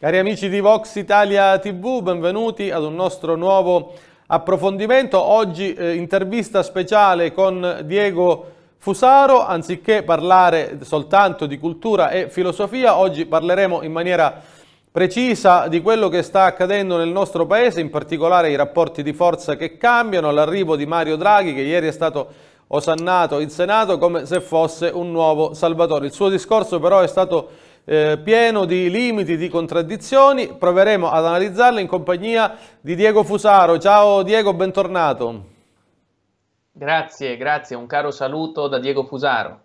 Cari amici di Vox Italia TV, benvenuti ad un nostro nuovo approfondimento. Oggi eh, intervista speciale con Diego Fusaro, anziché parlare soltanto di cultura e filosofia, oggi parleremo in maniera precisa di quello che sta accadendo nel nostro paese, in particolare i rapporti di forza che cambiano, l'arrivo di Mario Draghi che ieri è stato osannato in Senato come se fosse un nuovo Salvatore. Il suo discorso però è stato eh, pieno di limiti, di contraddizioni. Proveremo ad analizzarle in compagnia di Diego Fusaro. Ciao Diego, bentornato. Grazie, grazie. Un caro saluto da Diego Fusaro.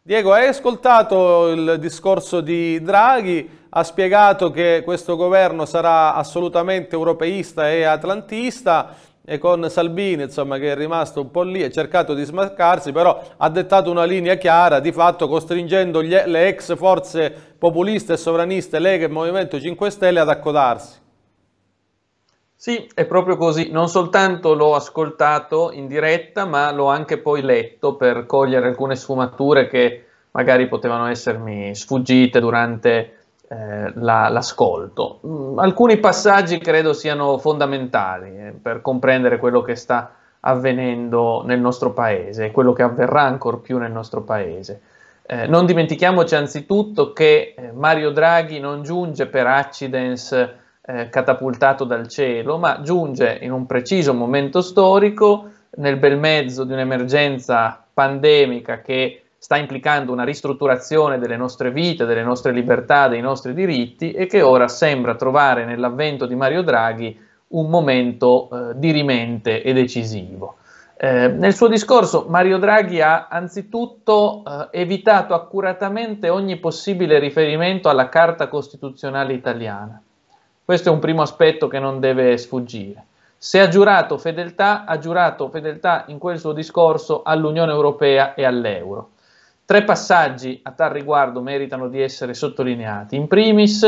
Diego, hai ascoltato il discorso di Draghi, ha spiegato che questo governo sarà assolutamente europeista e atlantista e con Salvini, insomma, che è rimasto un po' lì, e cercato di smarcarsi, però ha dettato una linea chiara, di fatto costringendo gli, le ex forze populiste e sovraniste Lega e Movimento 5 Stelle ad accodarsi. Sì, è proprio così. Non soltanto l'ho ascoltato in diretta, ma l'ho anche poi letto per cogliere alcune sfumature che magari potevano essermi sfuggite durante eh, la, l'ascolto. Mm, alcuni passaggi credo siano fondamentali eh, per comprendere quello che sta avvenendo nel nostro paese e quello che avverrà ancor più nel nostro paese. Eh, non dimentichiamoci anzitutto che eh, Mario Draghi non giunge per accidents eh, catapultato dal cielo, ma giunge in un preciso momento storico, nel bel mezzo di un'emergenza pandemica che sta implicando una ristrutturazione delle nostre vite, delle nostre libertà, dei nostri diritti e che ora sembra trovare nell'avvento di Mario Draghi un momento eh, dirimente e decisivo. Eh, nel suo discorso Mario Draghi ha anzitutto eh, evitato accuratamente ogni possibile riferimento alla Carta Costituzionale italiana. Questo è un primo aspetto che non deve sfuggire. Se ha giurato fedeltà, ha giurato fedeltà in quel suo discorso all'Unione Europea e all'euro. Tre passaggi a tal riguardo meritano di essere sottolineati. In primis,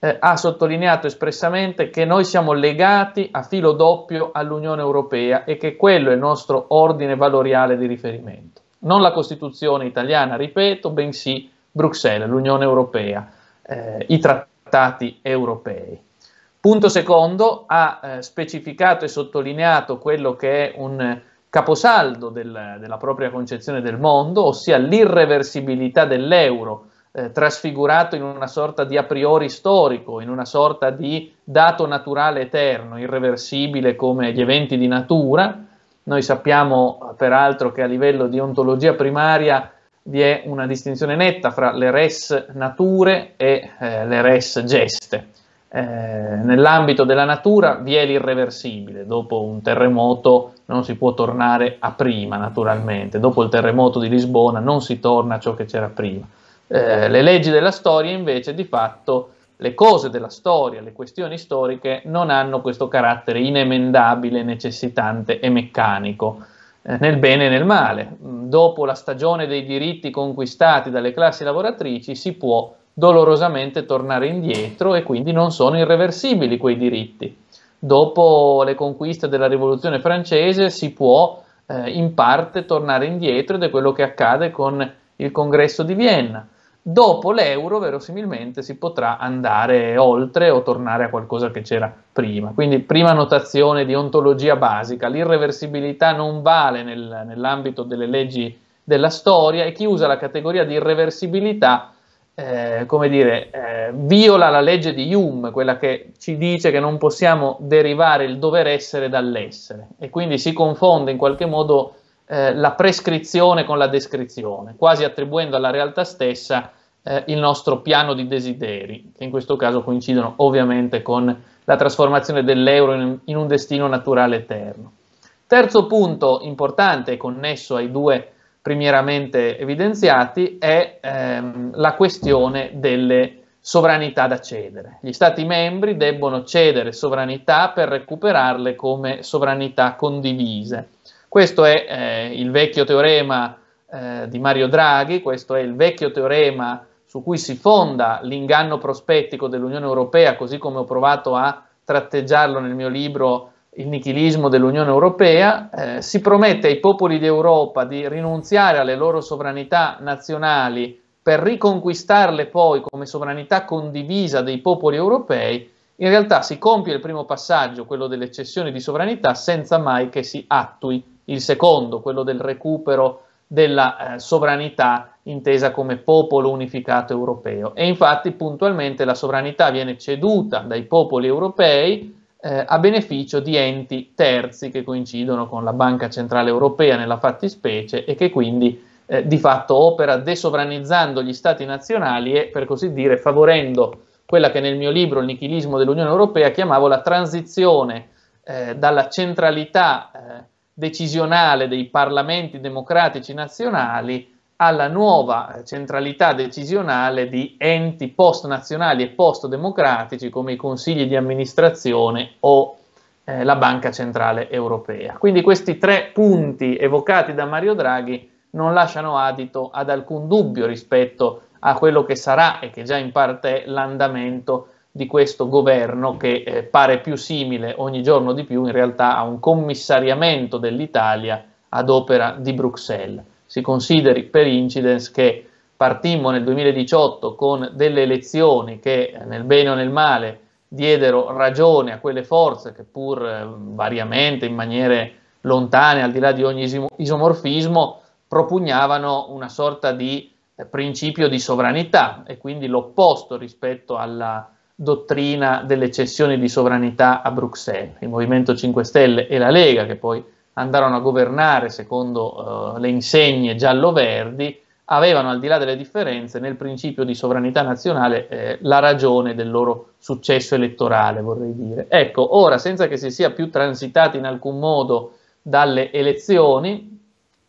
eh, ha sottolineato espressamente che noi siamo legati a filo doppio all'Unione Europea e che quello è il nostro ordine valoriale di riferimento. Non la Costituzione italiana, ripeto, bensì Bruxelles, l'Unione Europea, eh, i trattati europei. Punto secondo, ha eh, specificato e sottolineato quello che è un caposaldo del, della propria concezione del mondo, ossia l'irreversibilità dell'euro eh, trasfigurato in una sorta di a priori storico, in una sorta di dato naturale eterno, irreversibile come gli eventi di natura. Noi sappiamo peraltro che a livello di ontologia primaria vi è una distinzione netta fra le res nature e eh, le res geste. Eh, nell'ambito della natura vi è l'irreversibile, dopo un terremoto non si può tornare a prima naturalmente, dopo il terremoto di Lisbona non si torna a ciò che c'era prima eh, le leggi della storia invece di fatto le cose della storia, le questioni storiche non hanno questo carattere inemendabile, necessitante e meccanico, eh, nel bene e nel male. Dopo la stagione dei diritti conquistati dalle classi lavoratrici si può dolorosamente tornare indietro e quindi non sono irreversibili quei diritti. Dopo le conquiste della rivoluzione francese si può eh, in parte tornare indietro ed è quello che accade con il congresso di Vienna dopo l'euro verosimilmente si potrà andare oltre o tornare a qualcosa che c'era prima. Quindi prima notazione di ontologia basica, l'irreversibilità non vale nel, nell'ambito delle leggi della storia e chi usa la categoria di irreversibilità, eh, come dire, eh, viola la legge di Hume, quella che ci dice che non possiamo derivare il dover essere dall'essere e quindi si confonde in qualche modo eh, la prescrizione con la descrizione, quasi attribuendo alla realtà stessa eh, il nostro piano di desideri, che in questo caso coincidono ovviamente con la trasformazione dell'euro in, in un destino naturale eterno. Terzo punto importante connesso ai due primieramente evidenziati è ehm, la questione delle sovranità da cedere. Gli Stati membri debbono cedere sovranità per recuperarle come sovranità condivise. Questo è eh, il vecchio teorema eh, di Mario Draghi, questo è il vecchio teorema su cui si fonda l'inganno prospettico dell'Unione Europea, così come ho provato a tratteggiarlo nel mio libro Il nichilismo dell'Unione Europea, eh, si promette ai popoli d'Europa di rinunziare alle loro sovranità nazionali per riconquistarle poi come sovranità condivisa dei popoli europei, in realtà si compie il primo passaggio, quello delle cessioni di sovranità, senza mai che si attui il secondo, quello del recupero della eh, sovranità intesa come popolo unificato europeo. E infatti puntualmente la sovranità viene ceduta dai popoli europei eh, a beneficio di enti terzi che coincidono con la Banca Centrale Europea nella fattispecie e che quindi eh, di fatto opera desovranizzando gli stati nazionali e per così dire favorendo quella che nel mio libro Il nichilismo dell'Unione Europea chiamavo la transizione eh, dalla centralità eh, decisionale dei parlamenti democratici nazionali alla nuova centralità decisionale di enti post-nazionali e post-democratici come i consigli di amministrazione o eh, la Banca Centrale Europea. Quindi questi tre punti evocati da Mario Draghi non lasciano adito ad alcun dubbio rispetto a quello che sarà e che già in parte è l'andamento di questo governo che eh, pare più simile ogni giorno di più in realtà a un commissariamento dell'Italia ad opera di Bruxelles. Si consideri per incidence che partimmo nel 2018 con delle elezioni che eh, nel bene o nel male diedero ragione a quelle forze che pur eh, variamente, in maniere lontane, al di là di ogni isomorfismo, propugnavano una sorta di eh, principio di sovranità e quindi l'opposto rispetto alla dottrina delle cessioni di sovranità a Bruxelles. Il Movimento 5 Stelle e la Lega, che poi andarono a governare secondo eh, le insegne giallo-verdi, avevano al di là delle differenze nel principio di sovranità nazionale eh, la ragione del loro successo elettorale, vorrei dire. Ecco, ora senza che si sia più transitati in alcun modo dalle elezioni,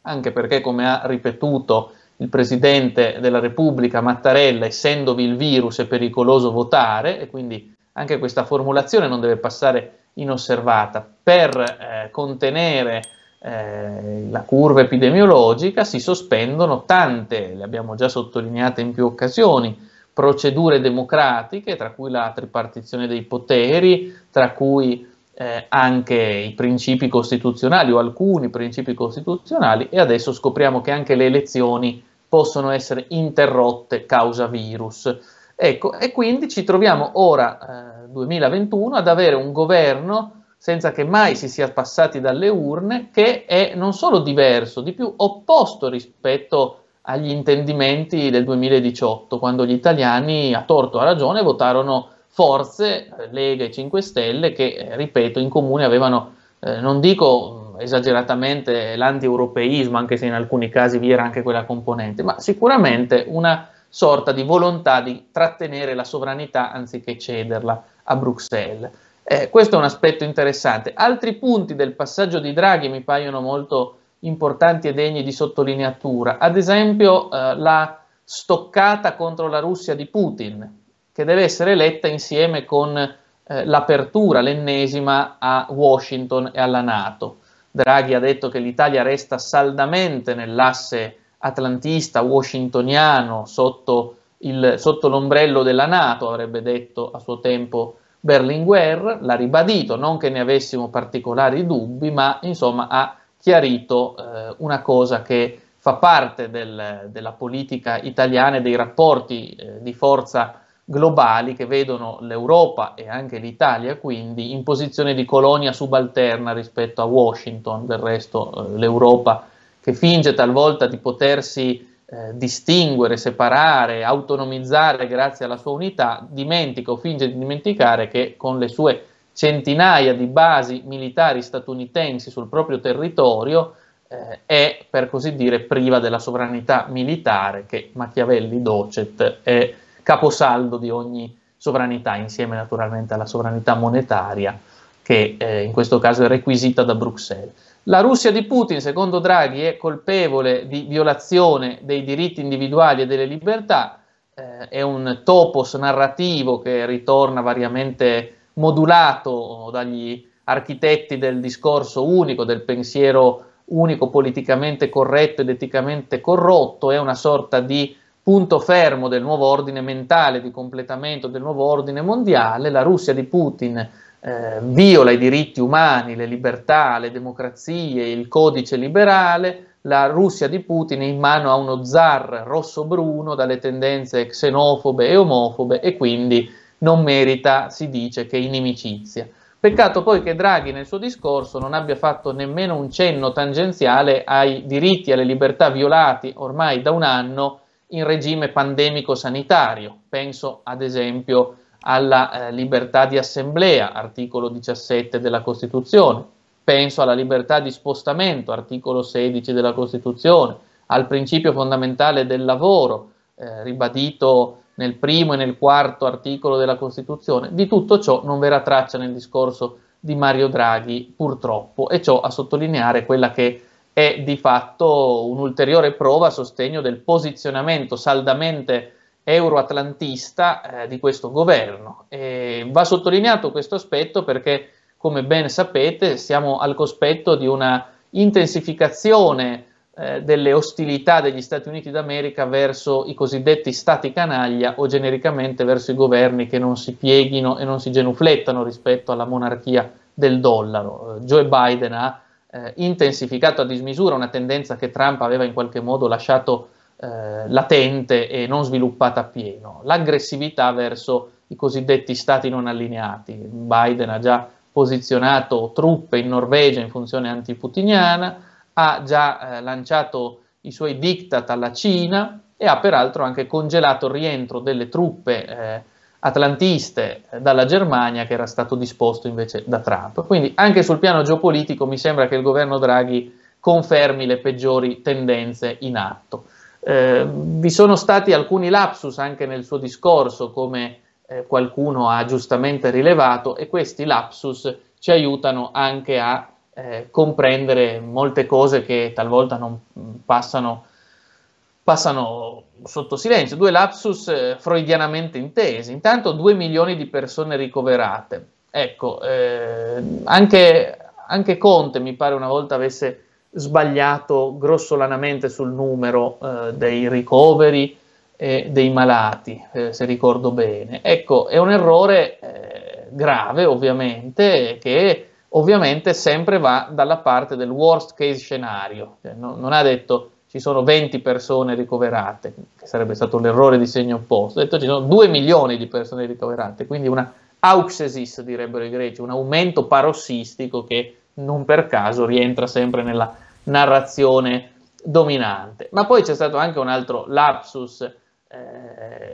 anche perché come ha ripetuto il Presidente della Repubblica Mattarella, essendovi il virus, è pericoloso votare e quindi anche questa formulazione non deve passare inosservata. Per eh, contenere eh, la curva epidemiologica si sospendono tante, le abbiamo già sottolineate in più occasioni, procedure democratiche, tra cui la tripartizione dei poteri, tra cui eh, anche i principi costituzionali o alcuni principi costituzionali e adesso scopriamo che anche le elezioni possono essere interrotte causa virus. Ecco, e quindi ci troviamo ora, eh, 2021, ad avere un governo, senza che mai si sia passati dalle urne, che è non solo diverso, di più opposto rispetto agli intendimenti del 2018, quando gli italiani, a torto o a ragione, votarono forze, eh, Lega e 5 Stelle, che, eh, ripeto, in comune avevano, eh, non dico esageratamente l'anti-europeismo, anche se in alcuni casi vi era anche quella componente, ma sicuramente una sorta di volontà di trattenere la sovranità anziché cederla a Bruxelles. Eh, questo è un aspetto interessante. Altri punti del passaggio di Draghi mi paiono molto importanti e degni di sottolineatura, ad esempio eh, la stoccata contro la Russia di Putin, che deve essere letta insieme con eh, l'apertura, l'ennesima, a Washington e alla Nato. Draghi ha detto che l'Italia resta saldamente nell'asse atlantista, washingtoniano, sotto, il, sotto l'ombrello della Nato, avrebbe detto a suo tempo Berlinguer, l'ha ribadito, non che ne avessimo particolari dubbi, ma insomma ha chiarito eh, una cosa che fa parte del, della politica italiana e dei rapporti eh, di forza globali che vedono l'Europa e anche l'Italia quindi in posizione di colonia subalterna rispetto a Washington, del resto eh, l'Europa che finge talvolta di potersi eh, distinguere, separare, autonomizzare grazie alla sua unità, dimentica o finge di dimenticare che con le sue centinaia di basi militari statunitensi sul proprio territorio eh, è per così dire priva della sovranità militare che Machiavelli docet è caposaldo di ogni sovranità, insieme naturalmente alla sovranità monetaria, che eh, in questo caso è requisita da Bruxelles. La Russia di Putin, secondo Draghi, è colpevole di violazione dei diritti individuali e delle libertà, eh, è un topos narrativo che ritorna variamente modulato dagli architetti del discorso unico, del pensiero unico politicamente corretto ed eticamente corrotto, è una sorta di punto fermo del nuovo ordine mentale, di completamento del nuovo ordine mondiale, la Russia di Putin eh, viola i diritti umani, le libertà, le democrazie, il codice liberale, la Russia di Putin è in mano a uno zar rosso-bruno dalle tendenze xenofobe e omofobe e quindi non merita, si dice, che inimicizia. Peccato poi che Draghi nel suo discorso non abbia fatto nemmeno un cenno tangenziale ai diritti e alle libertà violati ormai da un anno in regime pandemico-sanitario. Penso ad esempio alla eh, libertà di assemblea, articolo 17 della Costituzione, penso alla libertà di spostamento, articolo 16 della Costituzione, al principio fondamentale del lavoro, eh, ribadito nel primo e nel quarto articolo della Costituzione. Di tutto ciò non verrà traccia nel discorso di Mario Draghi, purtroppo, e ciò a sottolineare quella che è è di fatto un'ulteriore prova a sostegno del posizionamento saldamente euroatlantista eh, di questo governo. E va sottolineato questo aspetto perché, come ben sapete, siamo al cospetto di una intensificazione eh, delle ostilità degli Stati Uniti d'America verso i cosiddetti stati canaglia o genericamente verso i governi che non si pieghino e non si genuflettano rispetto alla monarchia del dollaro. Eh, Joe Biden ha eh, intensificato a dismisura una tendenza che Trump aveva in qualche modo lasciato eh, latente e non sviluppata appieno, l'aggressività verso i cosiddetti stati non allineati. Biden ha già posizionato truppe in Norvegia in funzione antiputiniana, ha già eh, lanciato i suoi diktat alla Cina e ha peraltro anche congelato il rientro delle truppe eh, atlantiste dalla Germania che era stato disposto invece da Trump. Quindi anche sul piano geopolitico mi sembra che il governo Draghi confermi le peggiori tendenze in atto. Eh, vi sono stati alcuni lapsus anche nel suo discorso, come eh, qualcuno ha giustamente rilevato, e questi lapsus ci aiutano anche a eh, comprendere molte cose che talvolta non mm, passano passano sotto silenzio, due lapsus eh, freudianamente intesi. Intanto 2 milioni di persone ricoverate. Ecco, eh, anche, anche, Conte mi pare una volta avesse sbagliato grossolanamente sul numero eh, dei ricoveri e dei malati, eh, se ricordo bene. Ecco, è un errore eh, grave ovviamente che ovviamente sempre va dalla parte del worst case scenario. Cioè, no, non ha detto ci sono 20 persone ricoverate, che sarebbe stato l'errore di segno opposto, ho detto ci sono 2 milioni di persone ricoverate, quindi una auxesis direbbero i greci, un aumento parossistico che non per caso rientra sempre nella narrazione dominante. Ma poi c'è stato anche un altro lapsus eh,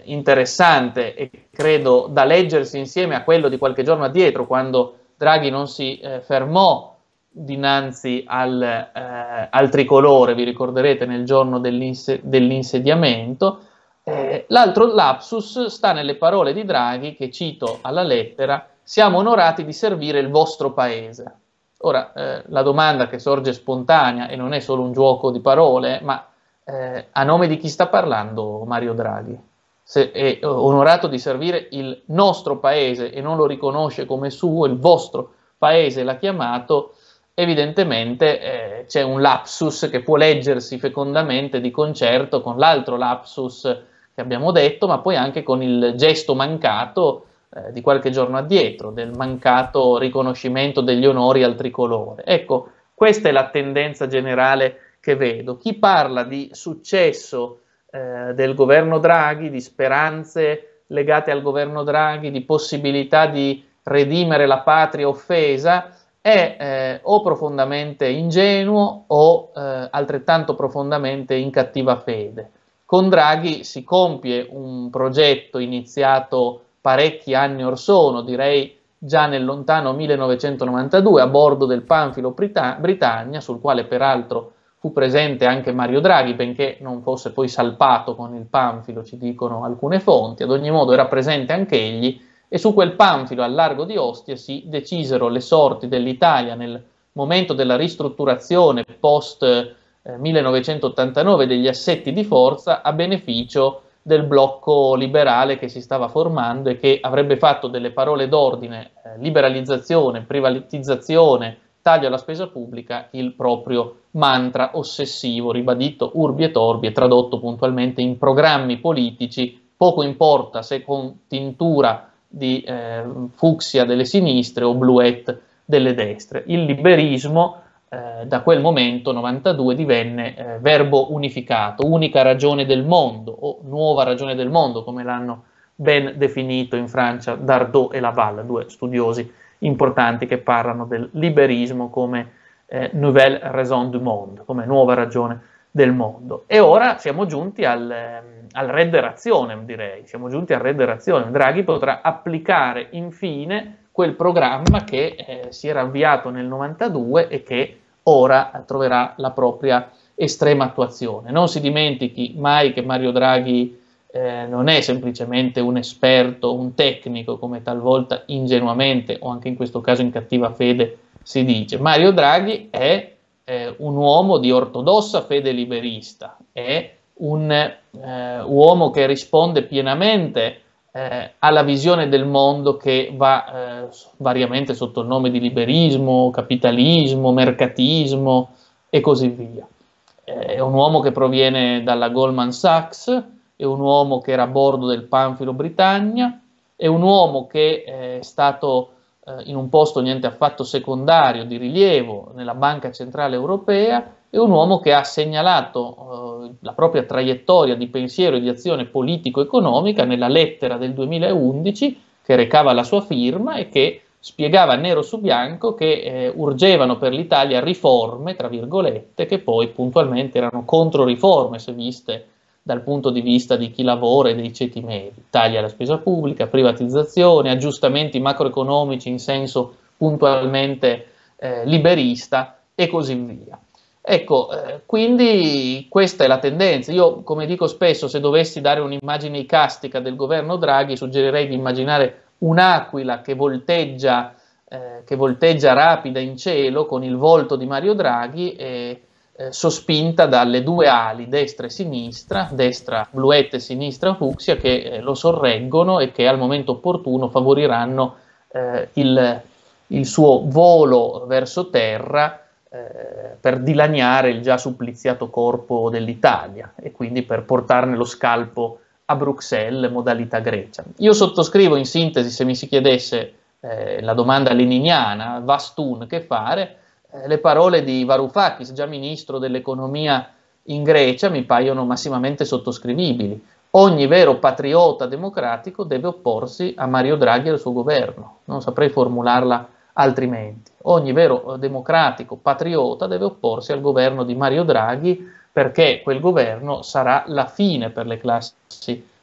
interessante e credo da leggersi insieme a quello di qualche giorno addietro, quando Draghi non si eh, fermò dinanzi al, eh, al, tricolore, vi ricorderete nel giorno dell'inse- dell'insediamento. Eh, l'altro lapsus sta nelle parole di Draghi che cito alla lettera, siamo onorati di servire il vostro paese. Ora, eh, la domanda che sorge spontanea e non è solo un gioco di parole, ma eh, a nome di chi sta parlando Mario Draghi? Se è onorato di servire il nostro paese e non lo riconosce come suo, il vostro paese l'ha chiamato, evidentemente eh, c'è un lapsus che può leggersi fecondamente di concerto con l'altro lapsus che abbiamo detto, ma poi anche con il gesto mancato eh, di qualche giorno addietro, del mancato riconoscimento degli onori al tricolore. Ecco, questa è la tendenza generale che vedo. Chi parla di successo eh, del governo Draghi, di speranze legate al governo Draghi, di possibilità di redimere la patria offesa, è eh, o profondamente ingenuo o eh, altrettanto profondamente in cattiva fede. Con Draghi si compie un progetto iniziato parecchi anni or sono, direi già nel lontano 1992, a bordo del Panfilo Brita- Britannia, sul quale peraltro fu presente anche Mario Draghi, benché non fosse poi salpato con il Panfilo, ci dicono alcune fonti, ad ogni modo era presente anche egli e su quel panfilo al largo di Ostia si decisero le sorti dell'Italia nel momento della ristrutturazione post 1989 eh, degli assetti di forza a beneficio del blocco liberale che si stava formando e che avrebbe fatto delle parole d'ordine eh, liberalizzazione, privatizzazione, taglio alla spesa pubblica il proprio mantra ossessivo ribadito urbi e torbi e tradotto puntualmente in programmi politici, poco importa se con tintura di eh, Fucsia delle sinistre o bluette delle destre. Il liberismo eh, da quel momento, 92, divenne eh, verbo unificato, unica ragione del mondo o nuova ragione del mondo, come l'hanno ben definito in Francia Dardot e Laval, due studiosi importanti che parlano del liberismo come eh, nouvelle raison du monde, come nuova ragione del mondo. E ora siamo giunti al ehm, al red razionem, direi, siamo giunti al red razionem. Draghi potrà applicare infine quel programma che eh, si era avviato nel 92 e che ora troverà la propria estrema attuazione. Non si dimentichi mai che Mario Draghi eh, non è semplicemente un esperto, un tecnico, come talvolta ingenuamente o anche in questo caso in cattiva fede si dice. Mario Draghi è eh, un uomo di ortodossa fede liberista, è un eh, uomo che risponde pienamente eh, alla visione del mondo che va eh, variamente sotto il nome di liberismo, capitalismo, mercatismo e così via. Eh, è un uomo che proviene dalla Goldman Sachs, è un uomo che era a bordo del Panfilo Britannia, è un uomo che eh, è stato eh, in un posto niente affatto secondario di rilievo nella Banca Centrale Europea è un uomo che ha segnalato eh, la propria traiettoria di pensiero e di azione politico-economica nella lettera del 2011 che recava la sua firma e che spiegava nero su bianco che eh, urgevano per l'Italia riforme, tra virgolette, che poi puntualmente erano contro riforme se viste dal punto di vista di chi lavora e dei ceti medi. Tagli alla spesa pubblica, privatizzazione, aggiustamenti macroeconomici in senso puntualmente eh, liberista e così via. Ecco, eh, quindi questa è la tendenza. Io, come dico spesso, se dovessi dare un'immagine icastica del governo Draghi, suggerirei di immaginare un'aquila che volteggia, eh, che volteggia rapida in cielo con il volto di Mario Draghi e eh, sospinta dalle due ali, destra e sinistra, destra Bluette e sinistra Fucsia, che eh, lo sorreggono e che al momento opportuno favoriranno eh, il, il suo volo verso terra eh, per dilaniare il già suppliziato corpo dell'Italia e quindi per portarne lo scalpo a Bruxelles, modalità Grecia. Io sottoscrivo in sintesi, se mi si chiedesse eh, la domanda leniniana, Vastun, che fare, eh, le parole di Varoufakis, già ministro dell'economia in Grecia, mi paiono massimamente sottoscrivibili. Ogni vero patriota democratico deve opporsi a Mario Draghi e al suo governo. Non saprei formularla Altrimenti, ogni vero democratico patriota deve opporsi al governo di Mario Draghi perché quel governo sarà la fine per le classi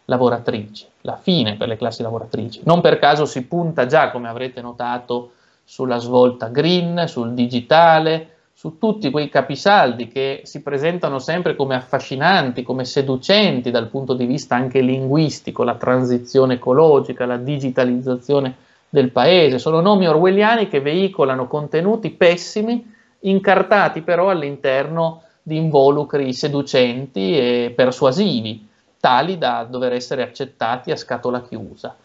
lavoratrici, la fine per le classi lavoratrici. Non per caso si punta già, come avrete notato, sulla svolta green, sul digitale, su tutti quei capisaldi che si presentano sempre come affascinanti, come seducenti dal punto di vista anche linguistico, la transizione ecologica, la digitalizzazione del paese, sono nomi orwelliani che veicolano contenuti pessimi, incartati però all'interno di involucri seducenti e persuasivi, tali da dover essere accettati a scatola chiusa.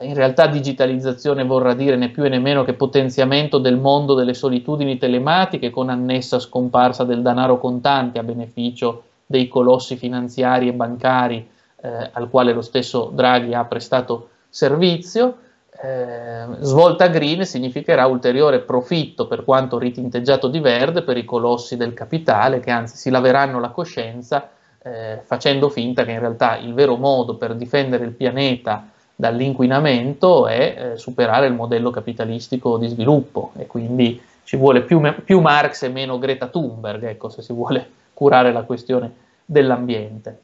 In realtà digitalizzazione vorrà dire né più né meno che potenziamento del mondo delle solitudini telematiche con annessa scomparsa del denaro contante a beneficio dei colossi finanziari e bancari eh, al quale lo stesso Draghi ha prestato servizio, Ehm, svolta green significherà ulteriore profitto per quanto ritinteggiato di verde per i colossi del capitale che anzi si laveranno la coscienza eh, facendo finta che in realtà il vero modo per difendere il pianeta dall'inquinamento è eh, superare il modello capitalistico di sviluppo e quindi ci vuole più, più Marx e meno Greta Thunberg, ecco, se si vuole curare la questione dell'ambiente.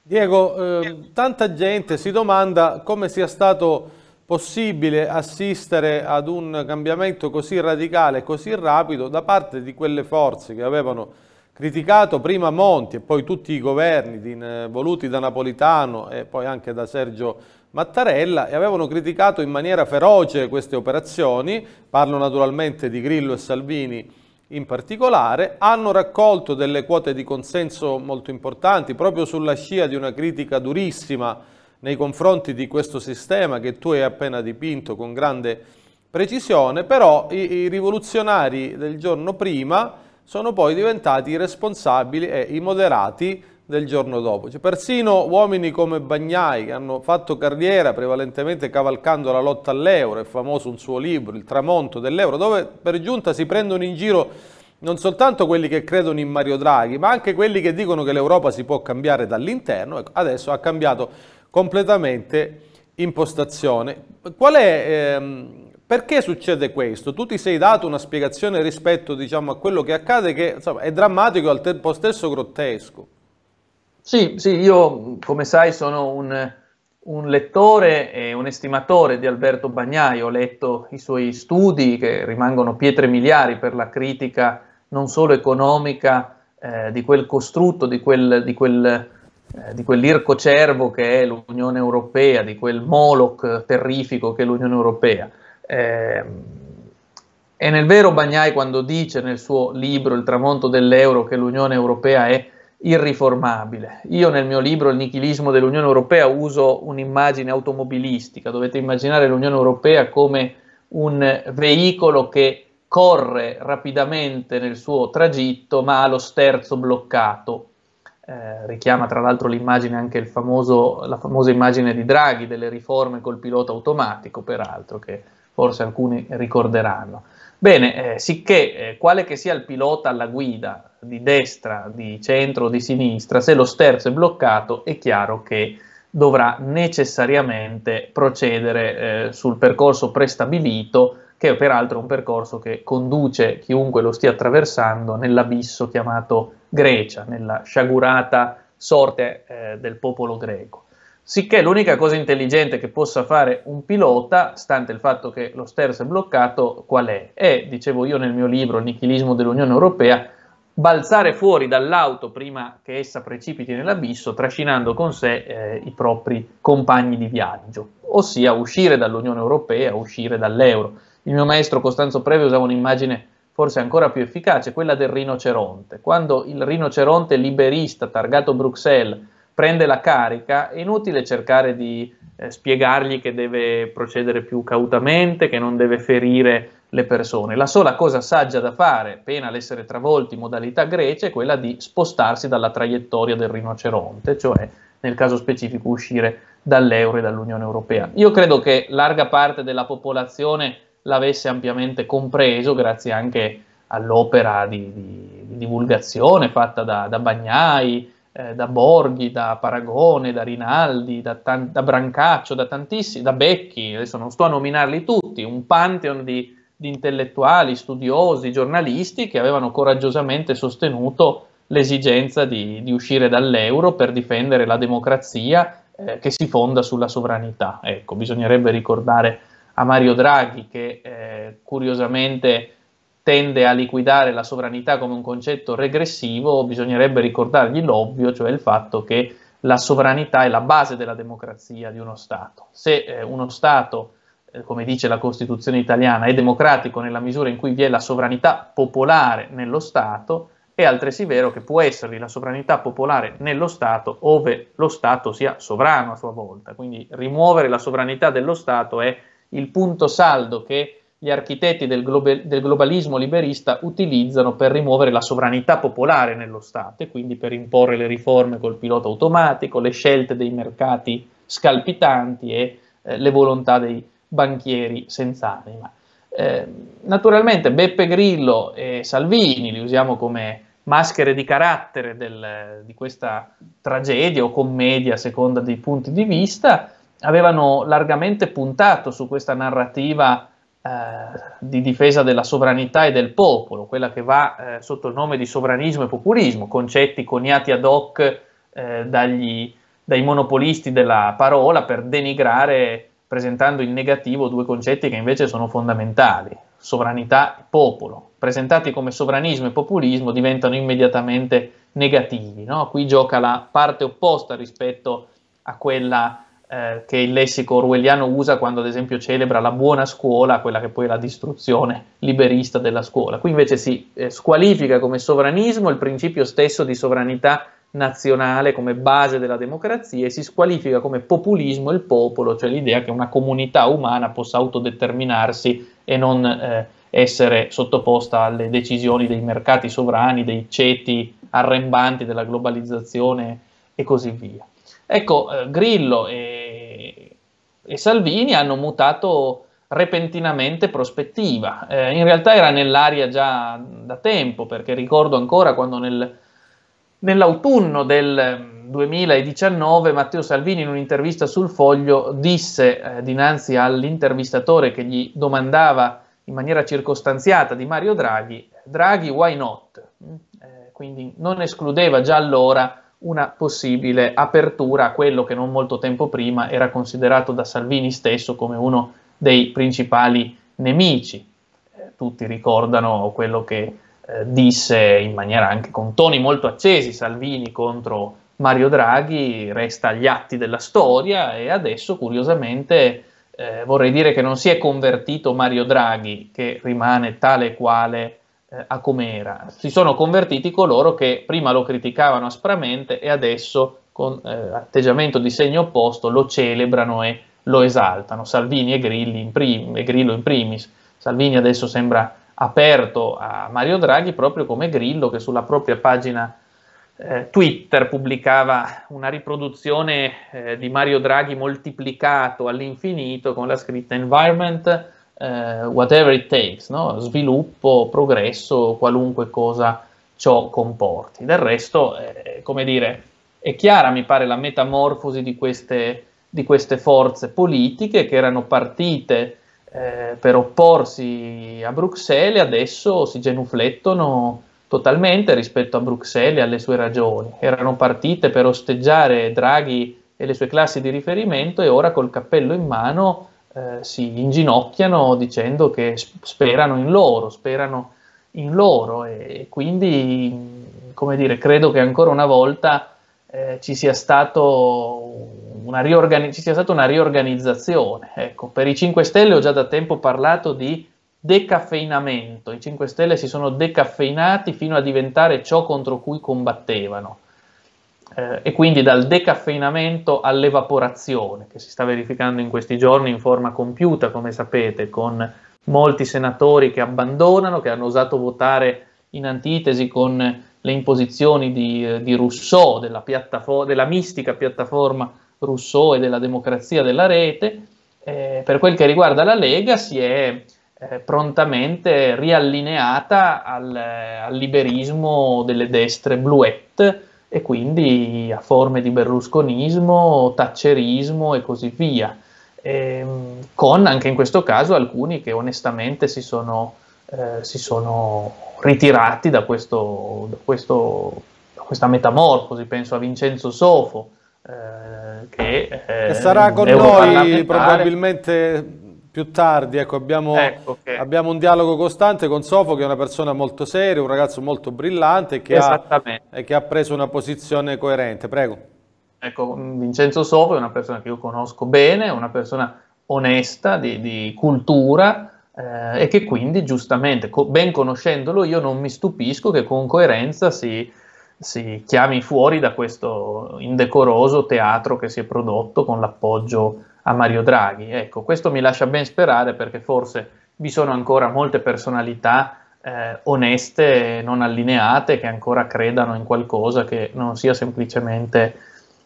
Diego, ehm, tanta gente si domanda come sia stato possibile assistere ad un cambiamento così radicale, così rapido da parte di quelle forze che avevano criticato prima Monti e poi tutti i governi eh, voluti da Napolitano e poi anche da Sergio Mattarella e avevano criticato in maniera feroce queste operazioni, parlo naturalmente di Grillo e Salvini in particolare, hanno raccolto delle quote di consenso molto importanti proprio sulla scia di una critica durissima nei confronti di questo sistema che tu hai appena dipinto con grande precisione, però i, i rivoluzionari del giorno prima sono poi diventati i responsabili e i moderati del giorno dopo. Cioè, persino uomini come Bagnai, che hanno fatto carriera prevalentemente cavalcando la lotta all'euro, è famoso un suo libro, Il tramonto dell'euro, dove per giunta si prendono in giro non soltanto quelli che credono in Mario Draghi, ma anche quelli che dicono che l'Europa si può cambiare dall'interno. Ecco, adesso ha cambiato completamente impostazione. Qual è, ehm, perché succede questo? Tu ti sei dato una spiegazione rispetto diciamo, a quello che accade che insomma, è drammatico e al tempo stesso grottesco. Sì, sì, io come sai sono un, un lettore e un estimatore di Alberto Bagnai, ho letto i suoi studi che rimangono pietre miliari per la critica non solo economica eh, di quel costrutto, di quel, di quel eh, di quell'irco cervo che è l'Unione Europea, di quel Moloch terrifico che è l'Unione Europea. Eh, e nel vero Bagnai quando dice nel suo libro Il tramonto dell'euro che l'Unione Europea è irriformabile. Io nel mio libro Il nichilismo dell'Unione Europea uso un'immagine automobilistica, dovete immaginare l'Unione Europea come un veicolo che corre rapidamente nel suo tragitto ma ha lo sterzo bloccato eh, richiama tra l'altro l'immagine anche famoso, la famosa immagine di Draghi delle riforme col pilota automatico, peraltro, che forse alcuni ricorderanno. Bene, eh, sicché eh, quale che sia il pilota alla guida, di destra, di centro o di sinistra, se lo sterzo è bloccato è chiaro che dovrà necessariamente procedere eh, sul percorso prestabilito che è peraltro un percorso che conduce chiunque lo stia attraversando nell'abisso chiamato Grecia, nella sciagurata sorte eh, del popolo greco. Sicché l'unica cosa intelligente che possa fare un pilota, stante il fatto che lo sterzo è bloccato, qual è? È, dicevo io nel mio libro, il nichilismo dell'Unione Europea, balzare fuori dall'auto prima che essa precipiti nell'abisso, trascinando con sé eh, i propri compagni di viaggio, ossia uscire dall'Unione Europea, uscire dall'euro. Il mio maestro Costanzo Previo usava un'immagine forse ancora più efficace, quella del rinoceronte. Quando il rinoceronte liberista, targato Bruxelles, prende la carica, è inutile cercare di eh, spiegargli che deve procedere più cautamente, che non deve ferire le persone. La sola cosa saggia da fare, pena l'essere travolti in modalità grece, è quella di spostarsi dalla traiettoria del rinoceronte, cioè nel caso specifico uscire dall'euro e dall'Unione Europea. Io credo che larga parte della popolazione l'avesse ampiamente compreso grazie anche all'opera di, di, di divulgazione fatta da, da Bagnai, eh, da Borghi, da Paragone, da Rinaldi, da, tan- da, Brancaccio, da tantissimi, da Becchi, adesso non sto a nominarli tutti, un pantheon di, di intellettuali, studiosi, giornalisti che avevano coraggiosamente sostenuto l'esigenza di, di uscire dall'euro per difendere la democrazia eh, che si fonda sulla sovranità. Ecco, bisognerebbe ricordare a Mario Draghi che eh, curiosamente tende a liquidare la sovranità come un concetto regressivo, bisognerebbe ricordargli l'ovvio, cioè il fatto che la sovranità è la base della democrazia di uno Stato. Se eh, uno Stato, eh, come dice la Costituzione italiana, è democratico nella misura in cui vi è la sovranità popolare nello Stato, è altresì vero che può esservi la sovranità popolare nello Stato ove lo Stato sia sovrano a sua volta. Quindi rimuovere la sovranità dello Stato è il punto saldo che gli architetti del, globe, del, globalismo liberista utilizzano per rimuovere la sovranità popolare nello Stato e quindi per imporre le riforme col pilota automatico, le scelte dei mercati scalpitanti e eh, le volontà dei banchieri senza anima. Eh, naturalmente Beppe Grillo e Salvini li usiamo come maschere di carattere del, di questa tragedia o commedia a seconda dei punti di vista, avevano largamente puntato su questa narrativa eh, di difesa della sovranità e del popolo, quella che va eh, sotto il nome di sovranismo e populismo, concetti coniati ad hoc eh, dagli, dai monopolisti della parola per denigrare, presentando in negativo due concetti che invece sono fondamentali, sovranità e popolo. Presentati come sovranismo e populismo diventano immediatamente negativi, no? qui gioca la parte opposta rispetto a quella eh, che il lessico orwelliano usa quando ad esempio celebra la buona scuola, quella che poi è la distruzione liberista della scuola. Qui invece si eh, squalifica come sovranismo il principio stesso di sovranità nazionale come base della democrazia e si squalifica come populismo il popolo, cioè l'idea che una comunità umana possa autodeterminarsi e non eh, essere sottoposta alle decisioni dei mercati sovrani, dei ceti arrembanti della globalizzazione e così via. Ecco, eh, Grillo e e Salvini hanno mutato repentinamente prospettiva. Eh, in realtà era nell'aria già da tempo, perché ricordo ancora quando nel, nell'autunno del 2019 mm, Matteo Salvini in un'intervista sul foglio disse eh, dinanzi all'intervistatore che gli domandava in maniera circostanziata di Mario Draghi, Draghi why not? Mm, eh, quindi non escludeva già allora una possibile apertura a quello che non molto tempo prima era considerato da Salvini stesso come uno dei principali nemici. Eh, tutti ricordano quello che eh, disse in maniera anche con toni molto accesi Salvini contro Mario Draghi, resta agli atti della storia e adesso curiosamente eh, vorrei dire che non si è convertito Mario Draghi, che rimane tale e quale eh, a come era. Si sono convertiti coloro che prima lo criticavano aspramente e adesso con eh, atteggiamento di segno opposto lo celebrano e lo esaltano. Salvini e, in prim- e Grillo in primis. Salvini adesso sembra aperto a Mario Draghi proprio come Grillo che sulla propria pagina eh, Twitter pubblicava una riproduzione eh, di Mario Draghi moltiplicato all'infinito con la scritta Environment eh, whatever it takes, no? sviluppo, progresso, qualunque cosa ciò comporti. Del resto, eh, come dire, è chiara, mi pare, la metamorfosi di queste, di queste forze politiche che erano partite eh, per opporsi a Bruxelles e adesso si genuflettono totalmente rispetto a Bruxelles e alle sue ragioni. Erano partite per osteggiare Draghi e le sue classi di riferimento e ora col cappello in mano eh, si inginocchiano dicendo che sperano in loro, sperano in loro e quindi, come dire, credo che ancora una volta eh, ci, sia riorgan- ci, sia stata una riorganizzazione. Ecco, per i 5 Stelle ho già da tempo parlato di decaffeinamento, i 5 Stelle si sono decaffeinati fino a diventare ciò contro cui combattevano eh, e quindi dal decaffeinamento all'evaporazione che si sta verificando in questi giorni in forma compiuta, come sapete, con molti senatori che abbandonano, che hanno osato votare in antitesi con le imposizioni di, eh, di Rousseau, della, piattafo- della mistica piattaforma Rousseau e della democrazia della rete. Eh, per quel che riguarda la Lega si è eh, prontamente riallineata al, eh, al, liberismo delle destre bluette e quindi a forme di berlusconismo, taccerismo e così via, ehm, con anche in questo caso alcuni che onestamente si sono, eh, si sono ritirati da, questo, da, questo, da, questa metamorfosi, penso a Vincenzo Sofo. Eh, che, eh, che sarà con noi probabilmente più tardi. Ecco, abbiamo, ecco, okay. abbiamo, un dialogo costante con Sofo, che è una persona molto seria, un ragazzo molto brillante che ha, e che ha preso una posizione coerente. Prego. Ecco, Vincenzo Sofo è una persona che io conosco bene, una persona onesta, di, di cultura. Eh, e che quindi giustamente, co ben conoscendolo, io non mi stupisco che con coerenza si, si chiami fuori da questo indecoroso teatro che si è prodotto con l'appoggio a Mario Draghi. Ecco, questo mi lascia ben sperare perché forse vi sono ancora molte personalità eh, oneste, non allineate, che ancora credano in qualcosa che non sia semplicemente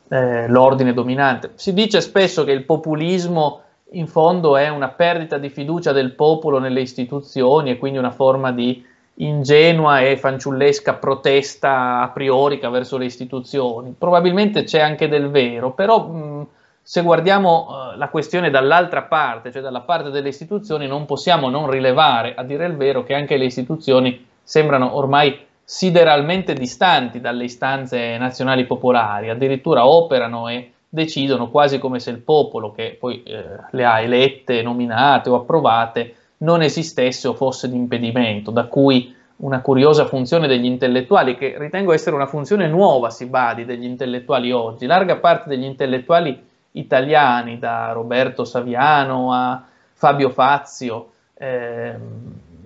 eh, l'ordine dominante. Si dice spesso che il populismo in fondo è una perdita di fiducia del popolo nelle istituzioni e quindi una forma di ingenua e fanciullesca protesta a priori verso le istituzioni. Probabilmente c'è anche del vero, però mh, se guardiamo eh, la questione dall'altra parte, cioè dalla parte delle istituzioni, non possiamo non rilevare, a dire il vero, che anche le istituzioni sembrano ormai sideralmente distanti dalle istanze nazionali popolari, addirittura operano e decidono quasi come se il popolo che poi eh, le ha elette, nominate o approvate non esistesse o fosse di impedimento, da cui una curiosa funzione degli intellettuali, che ritengo essere una funzione nuova, si badi, degli intellettuali oggi. Larga parte degli intellettuali italiani, da Roberto Saviano a Fabio Fazio, ehm,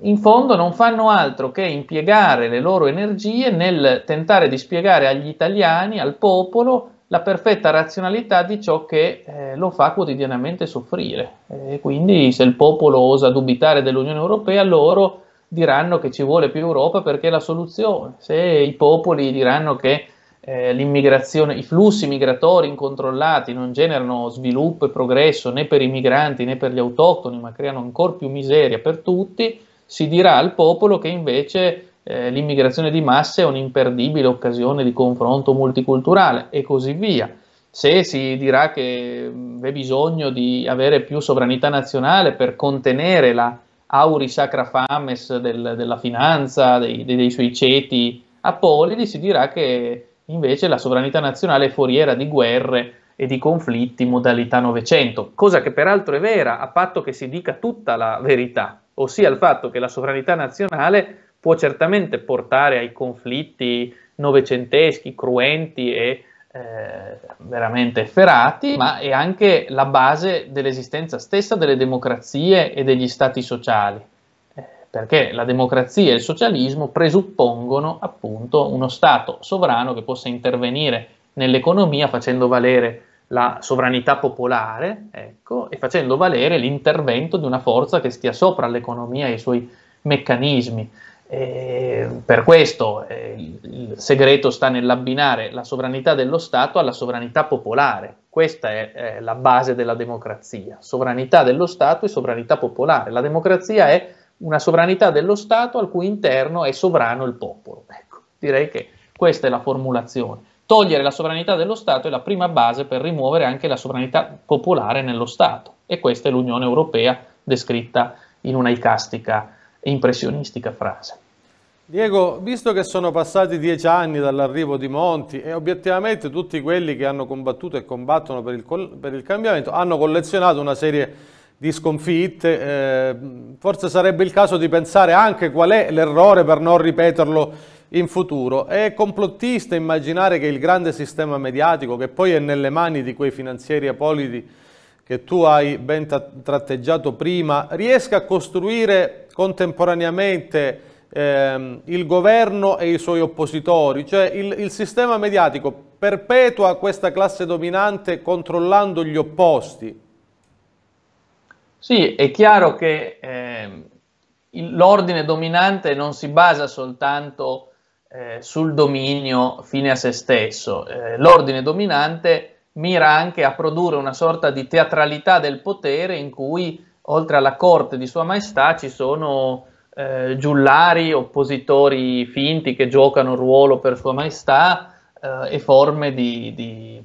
in fondo non fanno altro che impiegare le loro energie nel tentare di spiegare agli italiani, al popolo, la perfetta razionalità di ciò che eh, lo fa quotidianamente soffrire. E quindi se il popolo osa dubitare dell'Unione Europea, loro diranno che ci vuole più Europa perché è la soluzione. Se i popoli diranno che eh, l'immigrazione, i flussi migratori incontrollati non generano sviluppo e progresso né per i migranti né per gli autoctoni, ma creano ancora più miseria per tutti, si dirà al popolo che invece eh, l'immigrazione di massa è un'imperdibile occasione di confronto multiculturale e così via. Se si dirà che c'è bisogno di avere più sovranità nazionale per contenere la auri sacra fames del, della finanza, dei, dei, dei suoi ceti apolidi, si dirà che invece la sovranità nazionale è foriera di guerre e di conflitti modalità Novecento, cosa che peraltro è vera a patto che si dica tutta la verità, ossia il fatto che la sovranità nazionale può certamente portare ai conflitti novecenteschi, cruenti e eh, veramente efferati, ma è anche la base dell'esistenza stessa delle democrazie e degli stati sociali perché la democrazia e il socialismo presuppongono appunto uno Stato sovrano che possa intervenire nell'economia facendo valere la sovranità popolare ecco, e facendo valere l'intervento di una forza che stia sopra l'economia e i suoi meccanismi. E per questo eh, il segreto sta nell'abbinare la sovranità dello Stato alla sovranità popolare. Questa è la base della democrazia, sovranità dello Stato e sovranità popolare. La democrazia è una sovranità dello Stato al cui interno è sovrano il popolo. Ecco, direi che questa è la formulazione. Togliere la sovranità dello Stato è la prima base per rimuovere anche la sovranità popolare nello Stato e questa è l'Unione Europea descritta in una icastica e impressionistica frase. Diego, visto che sono passati dieci anni dall'arrivo di Monti e obiettivamente tutti quelli che hanno combattuto e combattono per il, per il cambiamento hanno collezionato una serie di di sconfitte, eh, forse sarebbe il caso di pensare anche qual è l'errore per non ripeterlo in futuro. È complottista immaginare che il grande sistema mediatico, che poi è nelle mani di quei finanzieri apolidi che tu hai ben tratteggiato prima, riesca a costruire contemporaneamente eh, il governo e i suoi oppositori, cioè il, il sistema mediatico perpetua questa classe dominante controllando gli opposti, sì, è chiaro che eh, l'ordine dominante non si basa soltanto eh, sul dominio fine a se stesso, eh, l'ordine dominante mira anche a produrre una sorta di teatralità del potere in cui oltre alla corte di Sua Maestà ci sono eh, giullari, oppositori finti che giocano ruolo per Sua Maestà eh, e forme di, di,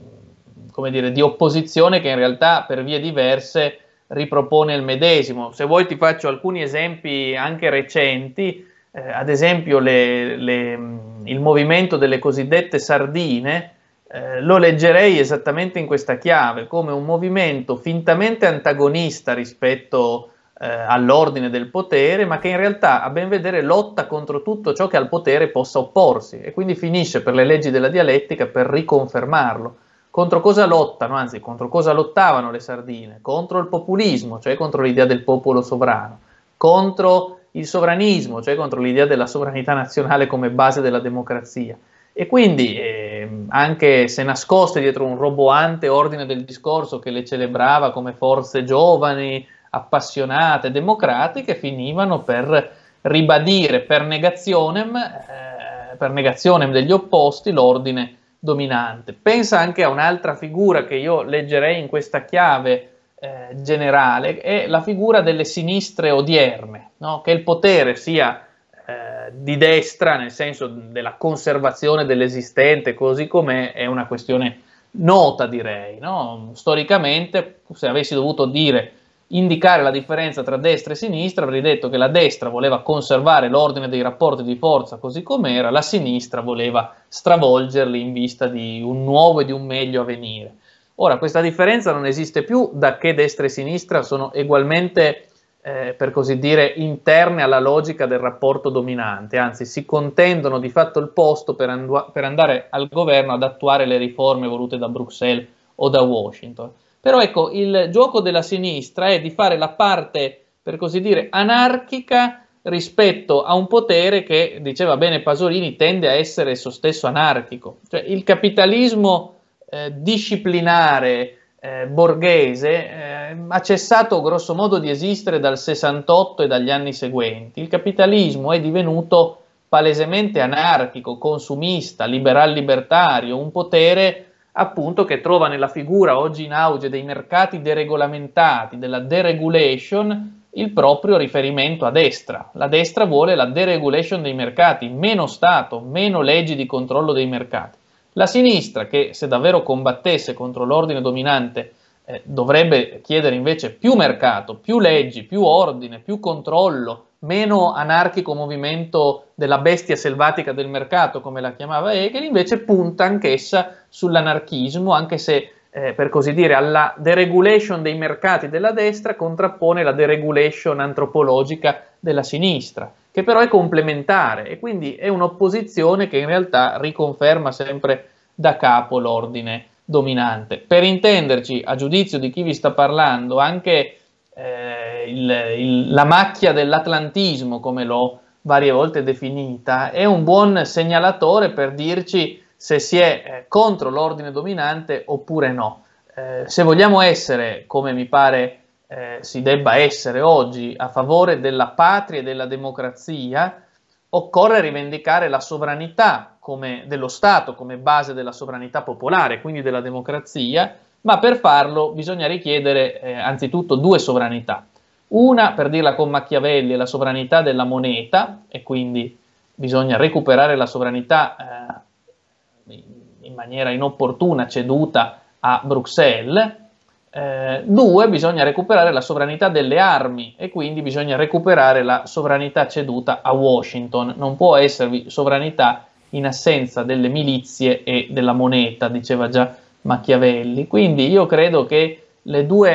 dire, di opposizione che in realtà per vie diverse ripropone il medesimo. Se vuoi ti faccio alcuni esempi anche recenti, eh, ad esempio le, le, mm, il movimento delle cosiddette sardine, eh, lo leggerei esattamente in questa chiave, come un movimento fintamente antagonista rispetto eh, all'ordine del potere, ma che in realtà a ben vedere lotta contro tutto ciò che al potere possa opporsi e quindi finisce per le leggi della dialettica per riconfermarlo contro cosa lottano, anzi contro cosa lottavano le sardine, contro il populismo, cioè contro l'idea del popolo sovrano, contro il sovranismo, cioè contro l'idea della sovranità nazionale come base della democrazia. E quindi, eh, anche se nascoste dietro un roboante ordine del discorso che le celebrava come forze giovani, appassionate, democratiche, finivano per ribadire per negazionem, eh, per negazionem degli opposti l'ordine dominante. Pensa anche a un'altra figura che io leggerei in questa chiave eh, generale, è la figura delle sinistre odierne, no? che il potere sia eh, di destra, nel senso della conservazione dell'esistente così com'è, è una questione nota direi. No? Storicamente, se avessi dovuto dire indicare la differenza tra destra e sinistra, avrei detto che la destra voleva conservare l'ordine dei rapporti di forza così com'era, la sinistra voleva stravolgerli in vista di un nuovo e di un meglio avvenire. Ora, questa differenza non esiste più da che destra e sinistra sono egualmente, eh, per così dire, interne alla logica del rapporto dominante, anzi si contendono di fatto il posto per, and- per andare al governo ad attuare le riforme volute da Bruxelles o da Washington. Però ecco, il gioco della sinistra è di fare la parte, per così dire, anarchica rispetto a un potere che, diceva bene Pasolini, tende a essere esso stesso anarchico. Cioè il capitalismo eh, disciplinare eh, borghese eh, ha cessato grosso modo di esistere dal 68 e dagli anni seguenti. Il capitalismo è divenuto palesemente anarchico, consumista, liberal libertario, un potere appunto che trova nella figura oggi in auge dei mercati deregolamentati, della deregulation, il proprio riferimento a destra. La destra vuole la deregulation dei mercati, meno Stato, meno leggi di controllo dei mercati. La sinistra, che se davvero combattesse contro l'ordine dominante, eh, dovrebbe chiedere invece più mercato, più leggi, più ordine, più controllo, meno anarchico movimento della bestia selvatica del mercato, come la chiamava Hegel, invece punta anch'essa sull'anarchismo, anche se eh, per così dire alla deregulation dei mercati della destra contrappone la deregulation antropologica della sinistra, che però è complementare e quindi è un'opposizione che in realtà riconferma sempre da capo l'ordine dominante. Per intenderci, a giudizio di chi vi sta parlando, anche eh, il, il, la macchia dell'atlantismo, come l'ho varie volte definita, è un buon segnalatore per dirci se si è eh, contro l'ordine dominante oppure no. Eh, se vogliamo essere, come mi pare eh, si debba essere oggi, a favore della patria e della democrazia, occorre rivendicare la sovranità come, dello Stato come base della sovranità popolare, quindi della democrazia, ma per farlo bisogna richiedere eh, anzitutto due sovranità. Una, per dirla con Machiavelli, è la sovranità della moneta e quindi bisogna recuperare la sovranità eh, in maniera inopportuna ceduta a Bruxelles. Eh, due, bisogna recuperare la sovranità delle armi e quindi bisogna recuperare la sovranità ceduta a Washington. Non può esservi sovranità in assenza delle milizie e della moneta, diceva già Machiavelli. Quindi io credo che le due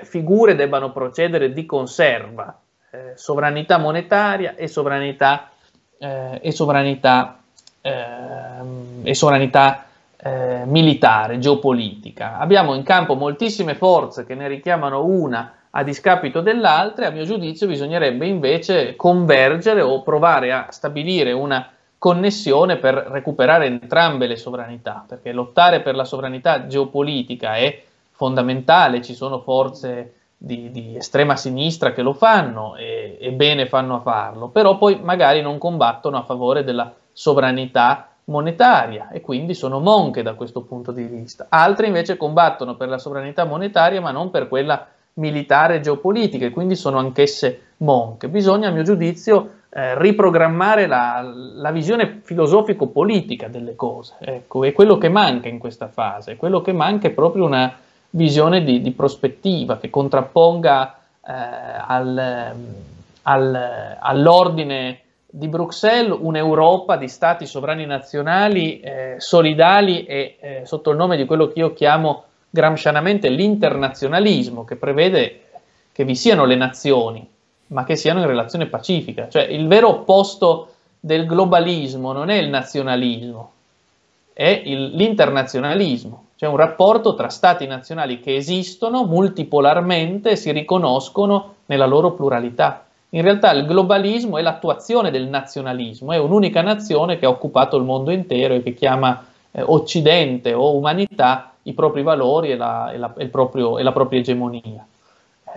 eh, figure debbano procedere di conserva, eh, sovranità monetaria e sovranità, eh, e sovranità, ehm, e sovranità eh, militare, geopolitica. Abbiamo in campo moltissime forze che ne richiamano una a discapito dell'altra, a mio giudizio bisognerebbe invece convergere o provare a stabilire una connessione per recuperare entrambe le sovranità, perché lottare per la sovranità geopolitica è fondamentale, ci sono forze di, di estrema sinistra che lo fanno e, e bene fanno a farlo, però poi magari non combattono a favore della sovranità monetaria e quindi sono monche da questo punto di vista. Altri invece combattono per la sovranità monetaria ma non per quella militare e geopolitiche, quindi sono anch'esse monk. Bisogna, a mio giudizio, eh, riprogrammare la, la visione filosofico-politica delle cose. Ecco, è quello che manca in questa fase, quello che manca è proprio una visione di, di prospettiva che contrapponga eh, al, al, all'ordine di Bruxelles un'Europa di stati sovrani nazionali eh, solidali e eh, sotto il nome di quello che io chiamo gramscianamente l'internazionalismo che prevede che vi siano le nazioni, ma che siano in relazione pacifica. Cioè il vero opposto del globalismo non è il nazionalismo, è il, l'internazionalismo. C'è un rapporto tra stati nazionali che esistono multipolarmente e si riconoscono nella loro pluralità. In realtà il globalismo è l'attuazione del nazionalismo, è un'unica nazione che ha occupato il mondo intero e che chiama eh, Occidente o umanità i propri valori e la, e la, e proprio, e la propria egemonia.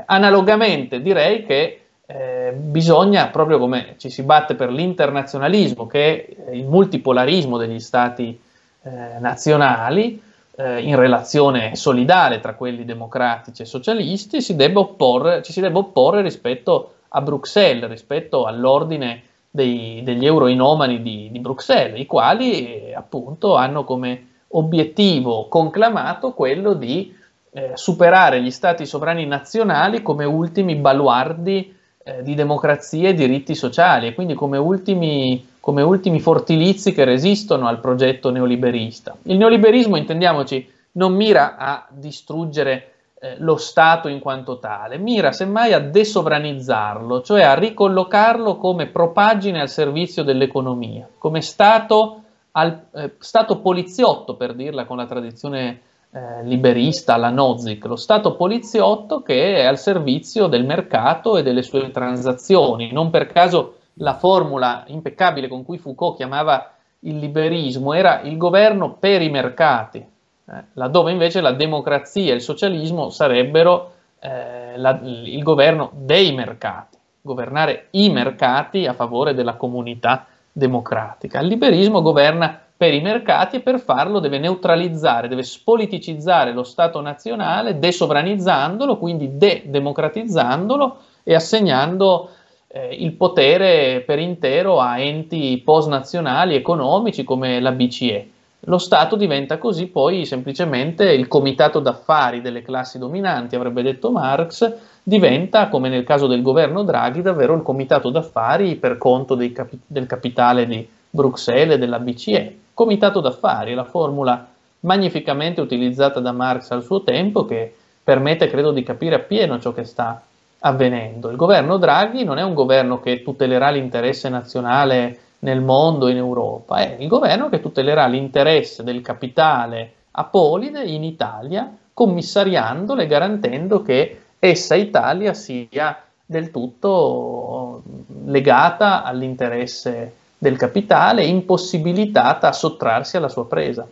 Analogamente direi che eh, bisogna, proprio come ci si batte per l'internazionalismo, che è il multipolarismo degli stati eh, nazionali, eh, in relazione solidale tra quelli democratici e socialisti, si opporre, ci si deve opporre rispetto a Bruxelles, rispetto all'ordine dei, degli euroinomani di, di Bruxelles, i quali eh, appunto hanno come obiettivo conclamato quello di eh, superare gli stati sovrani nazionali come ultimi baluardi eh, di democrazia e diritti sociali e quindi come ultimi, come ultimi fortilizi che resistono al progetto neoliberista. Il neoliberismo, intendiamoci, non mira a distruggere eh, lo Stato in quanto tale, mira semmai a desovranizzarlo, cioè a ricollocarlo come propaggine al servizio dell'economia, come Stato al eh, Stato poliziotto, per dirla con la tradizione eh, liberista, la Nozick, lo Stato poliziotto che è al servizio del mercato e delle sue transazioni. Non per caso la formula impeccabile con cui Foucault chiamava il liberismo era il governo per i mercati, eh, laddove invece la democrazia e il socialismo sarebbero eh, la, il governo dei mercati, governare i mercati a favore della comunità democratica. Il liberismo governa per i mercati e per farlo deve neutralizzare, deve spoliticizzare lo Stato nazionale, desovranizzandolo, quindi de-democratizzandolo e assegnando eh, il potere per intero a enti post-nazionali economici come la BCE. Lo Stato diventa così poi semplicemente il comitato d'affari delle classi dominanti, avrebbe detto Marx, diventa, come nel caso del governo Draghi, davvero il comitato d'affari per conto capi- del capitale di Bruxelles e della BCE. Comitato d'affari, la formula magnificamente utilizzata da Marx al suo tempo che permette, credo, di capire appieno ciò che sta avvenendo. Il governo Draghi non è un governo che tutelerà l'interesse nazionale nel mondo e in Europa, è il governo che tutelerà l'interesse del capitale apolide in Italia, commissariandole, garantendo che essa Italia sia del tutto mm, legata all'interesse del capitale, impossibilitata a sottrarsi alla sua presa.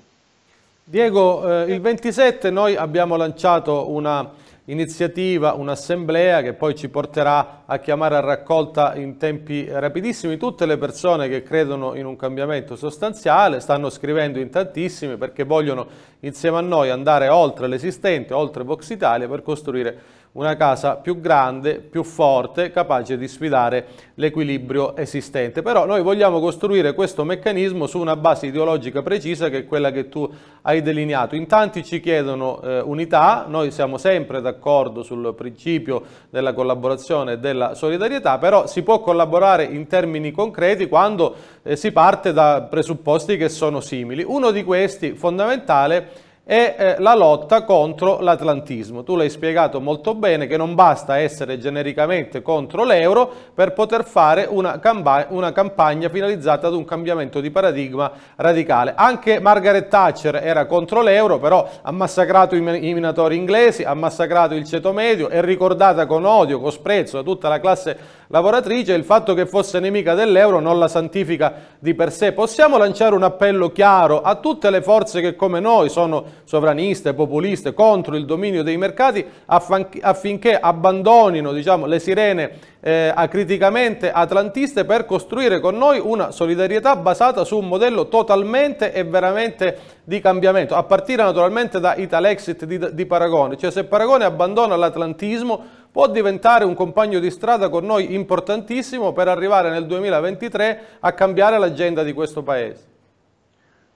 Diego, eh, il 27 noi abbiamo lanciato una iniziativa, un'assemblea che poi ci porterà a chiamare a raccolta in tempi rapidissimi tutte le persone che credono in un cambiamento sostanziale, stanno scrivendo in tantissimi perché vogliono insieme a noi andare oltre l'esistente, oltre Vox Italia per costruire una casa più grande, più forte, capace di sfidare l'equilibrio esistente. Però noi vogliamo costruire questo meccanismo su una base ideologica precisa che è quella che tu hai delineato. In tanti ci chiedono eh, unità, noi siamo sempre d'accordo sul principio della collaborazione e della solidarietà, però si può collaborare in termini concreti quando eh, si parte da presupposti che sono simili. Uno di questi fondamentale è è eh, la lotta contro l'atlantismo. Tu l'hai spiegato molto bene che non basta essere genericamente contro l'euro per poter fare una, una, campagna finalizzata ad un cambiamento di paradigma radicale. Anche Margaret Thatcher era contro l'euro, però ha massacrato i, i minatori inglesi, ha massacrato il ceto medio, è ricordata con odio, con sprezzo da tutta la classe lavoratrice, il fatto che fosse nemica dell'euro non la santifica di per sé. Possiamo lanciare un appello chiaro a tutte le forze che come noi sono sovraniste, populiste, contro il dominio dei mercati affinché abbandonino diciamo, le sirene eh, acriticamente atlantiste per costruire con noi una solidarietà basata su un modello totalmente e veramente di cambiamento, a partire naturalmente da Italexit di, di Paragone, cioè se Paragone abbandona l'atlantismo può diventare un compagno di strada con noi importantissimo per arrivare nel 2023 a cambiare l'agenda di questo Paese.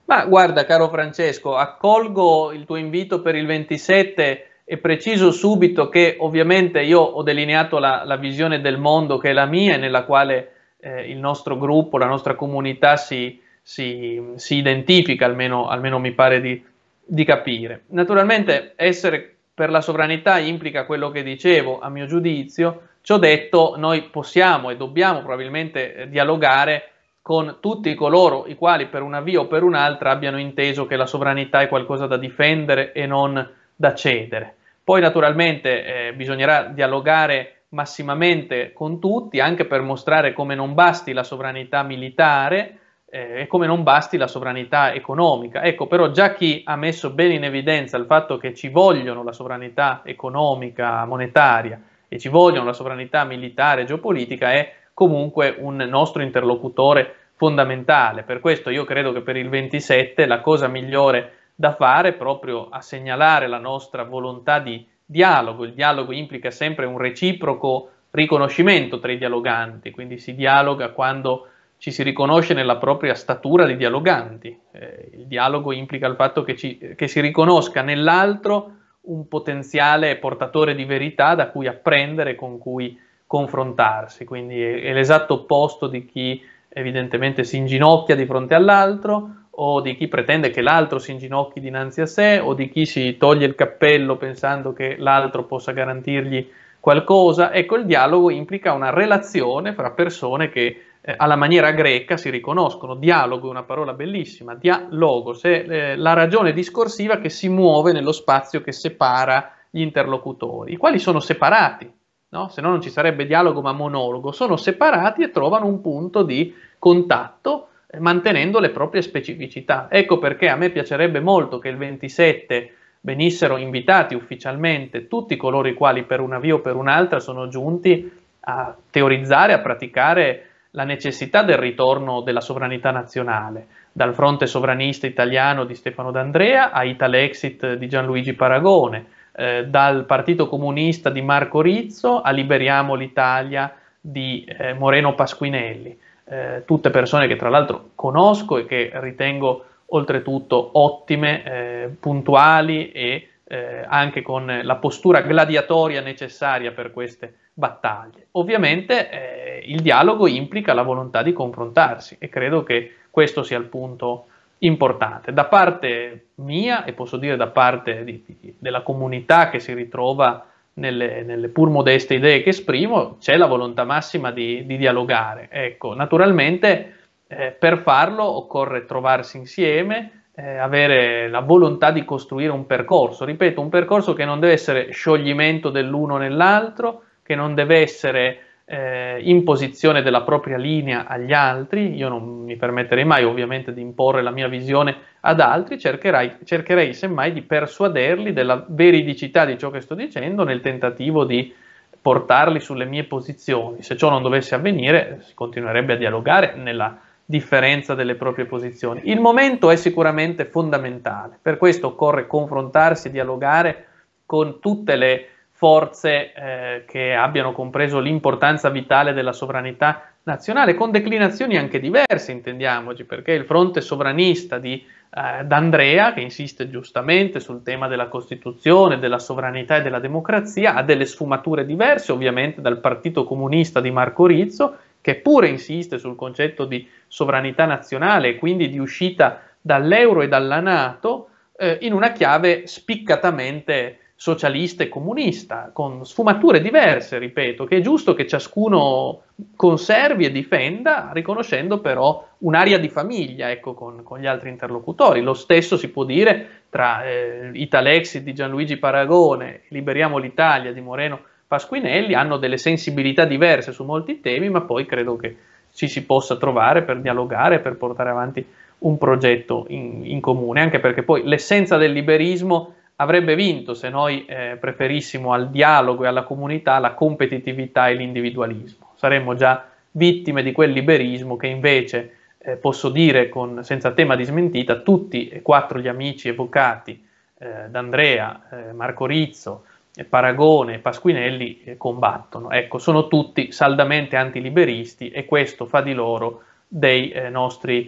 Ma guarda, caro Francesco, accolgo il tuo invito per il 27 e preciso subito che ovviamente io ho delineato la, la visione del mondo che è la mia e nella quale eh, il nostro gruppo, la nostra comunità si, si, si identifica, almeno, almeno, mi pare di, di capire. Naturalmente essere per la sovranità implica quello che dicevo, a mio giudizio, ciò detto noi possiamo e dobbiamo probabilmente eh, dialogare con tutti coloro i quali per una via o per un'altra abbiano inteso che la sovranità è qualcosa da difendere e non da cedere. Poi naturalmente eh, bisognerà dialogare massimamente con tutti, anche per mostrare come non basti la sovranità militare eh, e come non basti la sovranità economica. Ecco, però già chi ha messo bene in evidenza il fatto che ci vogliono la sovranità economica, monetaria e ci vogliono la sovranità militare geopolitica è comunque un nostro interlocutore fondamentale. Per questo io credo che per il 27 la cosa migliore da fare è proprio a segnalare la nostra volontà di dialogo. Il dialogo implica sempre un reciproco riconoscimento tra i dialoganti, quindi si dialoga quando ci si riconosce nella propria statura di dialoganti. Eh, il dialogo implica il fatto che, ci, che si riconosca nell'altro un potenziale portatore di verità da cui apprendere, con cui confrontarsi, quindi è, è l'esatto opposto di chi evidentemente si inginocchia di fronte all'altro o di chi pretende che l'altro si inginocchi dinanzi a sé o di chi si toglie il cappello pensando che l'altro possa garantirgli qualcosa. Ecco, il dialogo implica una relazione fra persone che eh, alla maniera greca si riconoscono. Dialogo è una parola bellissima, dialogos è eh, la ragione discorsiva che si muove nello spazio che separa gli interlocutori, i quali sono separati no? se no non ci sarebbe dialogo ma monologo, sono separati e trovano un punto di contatto eh, mantenendo le proprie specificità. Ecco perché a me piacerebbe molto che il 27 venissero invitati ufficialmente tutti coloro i quali per una via o per un'altra sono giunti a teorizzare, a praticare la necessità del ritorno della sovranità nazionale, dal fronte sovranista italiano di Stefano D'Andrea a Italexit di Gianluigi Paragone, eh, dal Partito Comunista di Marco Rizzo a Liberiamo l'Italia di eh, Moreno Pasquinelli, eh, tutte persone che tra l'altro conosco e che ritengo oltretutto ottime, eh, puntuali e eh, anche con la postura gladiatoria necessaria per queste battaglie. Ovviamente eh, il dialogo implica la volontà di confrontarsi e credo che questo sia il punto importante da parte mia e posso dire da parte di, di, della comunità che si ritrova nelle, nelle, pur modeste idee che esprimo, c'è la volontà massima di, di dialogare. Ecco, naturalmente eh, per farlo occorre trovarsi insieme, eh, avere la volontà di costruire un percorso, ripeto, un percorso che non deve essere scioglimento dell'uno nell'altro, che non deve essere eh, imposizione della propria linea agli altri, io non mi permetterei mai ovviamente di imporre la mia visione ad altri, cercherai, cercherei semmai di persuaderli della veridicità di ciò che sto dicendo nel tentativo di portarli sulle mie posizioni. Se ciò non dovesse avvenire, si continuerebbe a dialogare nella differenza delle proprie posizioni. Il momento è sicuramente fondamentale, per questo occorre confrontarsi, dialogare con tutte le forze eh, che abbiano compreso l'importanza vitale della sovranità nazionale, con declinazioni anche diverse, intendiamoci, perché il fronte sovranista di eh, D'Andrea, che insiste giustamente sul tema della Costituzione, della sovranità e della democrazia, ha delle sfumature diverse, ovviamente, dal Partito Comunista di Marco Rizzo, che pure insiste sul concetto di sovranità nazionale e quindi di uscita dall'euro e dalla Nato, eh, in una chiave spiccatamente socialista e comunista, con sfumature diverse, ripeto, che è giusto che ciascuno conservi e difenda, riconoscendo però un'area di famiglia ecco, con, con, gli altri interlocutori. Lo stesso si può dire tra eh, Italexi di Gianluigi Paragone, Liberiamo l'Italia di Moreno Pasquinelli, hanno delle sensibilità diverse su molti temi, ma poi credo che ci si possa trovare per dialogare, per portare avanti un progetto in, in comune, anche perché poi l'essenza del liberismo avrebbe vinto se noi eh, preferissimo al dialogo e alla comunità la competitività e l'individualismo. Saremmo già vittime di quel liberismo che invece, eh, posso dire con, senza tema di smentita, tutti e quattro gli amici evocati eh, d'Andrea, eh, Marco Rizzo, eh, Paragone e Pasquinelli eh, combattono. Ecco, sono tutti saldamente antiliberisti e questo fa di loro dei nostri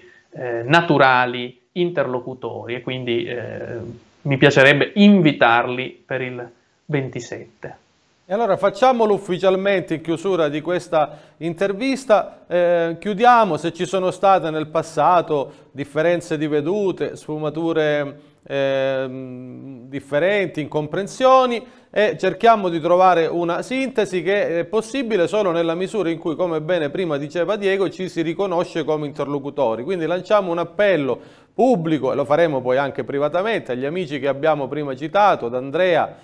naturali interlocutori e quindi mi piacerebbe invitarli per il 27. E allora facciamolo ufficialmente in chiusura di questa intervista, eh, chiudiamo se ci sono state nel passato differenze di vedute, sfumature Ehm, differenti, incomprensioni e cerchiamo di trovare una sintesi che è possibile solo nella misura in cui, come bene prima diceva Diego, ci si riconosce come interlocutori. Quindi lanciamo un appello pubblico, e lo faremo poi anche privatamente, agli amici che abbiamo prima citato, ad Andrea,